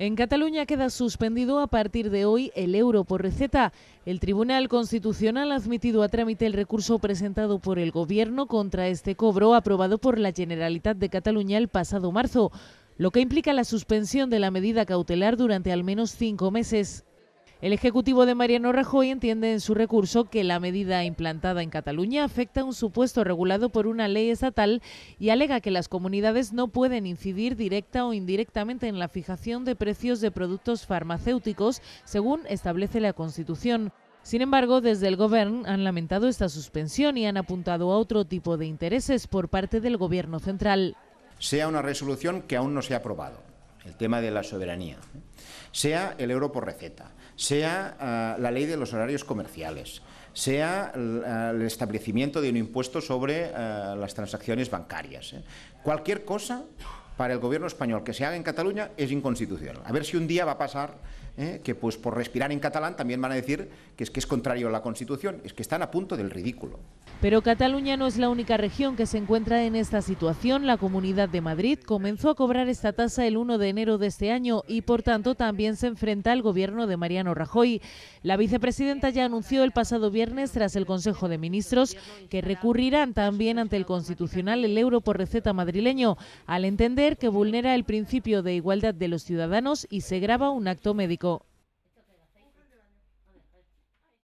En Cataluña queda suspendido a partir de hoy el euro por receta. El Tribunal Constitucional ha admitido a trámite el recurso presentado por el Gobierno contra este cobro aprobado por la Generalitat de Cataluña el pasado marzo, lo que implica la suspensión de la medida cautelar durante al menos cinco meses. El Ejecutivo de Mariano Rajoy entiende en su recurso que la medida implantada en Cataluña afecta a un supuesto regulado por una ley estatal y alega que las comunidades no pueden incidir directa o indirectamente en la fijación de precios de productos farmacéuticos, según establece la Constitución. Sin embargo, desde el Gobierno han lamentado esta suspensión y han apuntado a otro tipo de intereses por parte del Gobierno central. Sea una resolución que aún no se ha aprobado el tema de la soberanía, sea el euro por receta, sea ah, la ley de los horarios comerciales, sea ah, el establecimiento de un impuesto sobre ah, las transacciones bancarias. ¿eh? Cualquier cosa para el gobierno español que se haga en Cataluña es inconstitucional. A ver si un día va a pasar ¿eh? que pues por respirar en catalán también van a decir que es que es contrario a la Constitución, es que están a punto del ridículo. Pero Cataluña no es la única región que se encuentra en esta situación. La Comunidad de Madrid comenzó a cobrar esta tasa el 1 de enero de este año y, por tanto, también se enfrenta al gobierno de Mariano Rajoy. La vicepresidenta ya anunció el pasado viernes, tras el Consejo de Ministros, que recurrirán también ante el Constitucional el euro por receta madrileño, al entender que vulnera el principio de igualdad de los ciudadanos y se graba un acto médico.